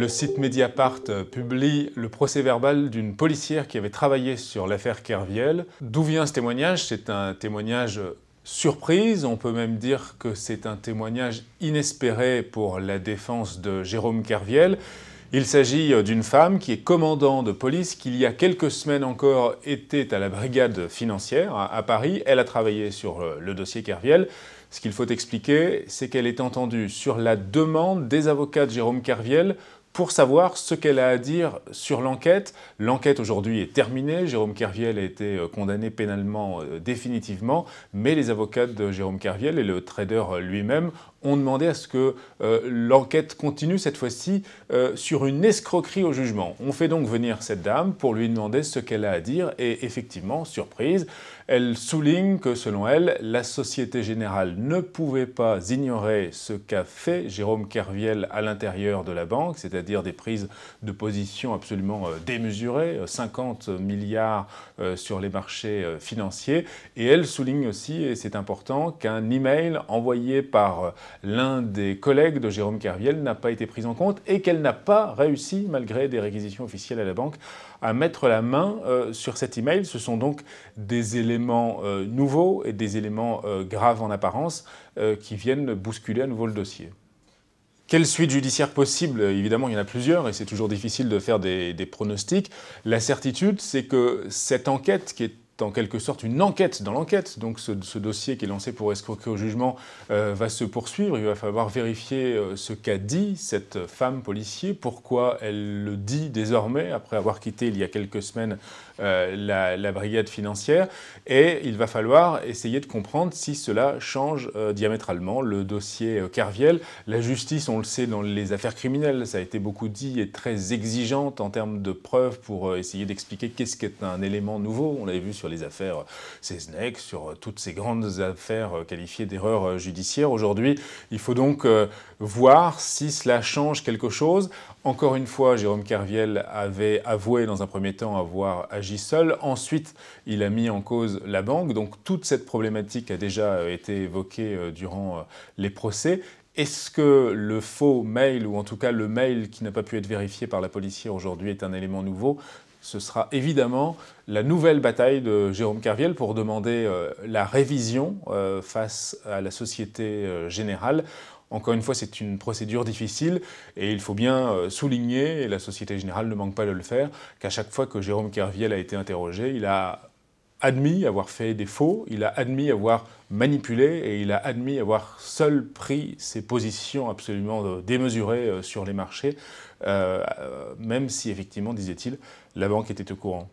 Le site Mediapart euh, publie le procès-verbal d'une policière qui avait travaillé sur l'affaire Kerviel. D'où vient ce témoignage C'est un témoignage euh, surprise, on peut même dire que c'est un témoignage inespéré pour la défense de Jérôme Kerviel. Il s'agit euh, d'une femme qui est commandant de police, qui il y a quelques semaines encore était à la brigade financière à Paris. Elle a travaillé sur le dossier Kerviel. Ce qu'il faut expliquer, c'est qu'elle est entendue sur la demande des avocats de Jérôme Kerviel pour savoir ce qu'elle a à dire sur l'enquête. L'enquête aujourd'hui est terminée, Jérôme Kerviel a été euh, condamné pénalement euh, définitivement, mais les avocats de Jérôme Kerviel et le trader euh, lui-même ont demandé à ce que l'enquête continue cette fois-ci sur une escroquerie au jugement. On fait donc venir cette dame pour lui demander ce qu'elle a à dire et effectivement, surprise, elle souligne que selon elle, la Société Générale ne pouvait pas ignorer ce qu'a fait Jérôme Kerviel à l'intérieur de la banque, cest c'est-à-dire des prises de position absolument euh, démesurées, 50 euh, milliards euh, sur les marchés financiers. Et elle souligne aussi, et c'est important, qu'un email envoyé par l'un des collègues de Jérôme Kerviel n'a pas été pris en compte et qu'elle n'a pas réussi, malgré des réquisitions officielles à la banque, à mettre la main sur cet email. Ce sont donc des éléments nouveaux et des éléments graves en apparence qui viennent bousculer à nouveau le dossier. Quelle suite judiciaire possible Évidemment, il y en a plusieurs et c'est toujours difficile de faire des, pronostics. La certitude, c'est que cette enquête qui est en quelque sorte une enquête dans l'enquête. Donc ce, dossier qui est lancé pour escroquer au jugement euh, va se poursuivre. Il va falloir vérifier euh, ce qu'a dit cette femme policier, pourquoi elle le dit désormais, après avoir quitté il y a quelques semaines euh, la, brigade financière. Et il va falloir essayer de comprendre si cela change diamétralement le dossier Carviel. La justice, on le sait, dans les affaires criminelles, ça a été beaucoup dit, est très exigeante en termes de preuves pour essayer d'expliquer qu'est-ce est un élément nouveau. On l'avait vu sur les affaires euh, CESNEC, sur euh, toutes ces grandes affaires euh, qualifiées d'erreurs judiciaires. Aujourd'hui, il faut donc voir si cela change quelque chose. Encore une fois, Jérôme Kerviel avait avoué dans un premier temps avoir agi seul. Ensuite, il a mis en cause la banque. Donc toute cette problématique a déjà été évoquée durant les procès. Est-ce que le faux mail, ou en tout cas le mail qui n'a pas pu être vérifié par la policière aujourd'hui, est un élément nouveau ce sera évidemment la nouvelle bataille de Jérôme Carviel pour demander euh, la révision euh, face à la Société euh, Générale. Encore une fois, c'est une procédure difficile et il faut bien souligner, et la Société Générale ne manque pas de le faire, qu'à chaque fois que Jérôme Kerviel a été interrogé, il a admis avoir fait des faux, il a admis avoir manipulé et il a admis avoir seul pris ses positions absolument euh, démesurées euh, sur les marchés, euh, même si effectivement, disait-il, la banque était au courant.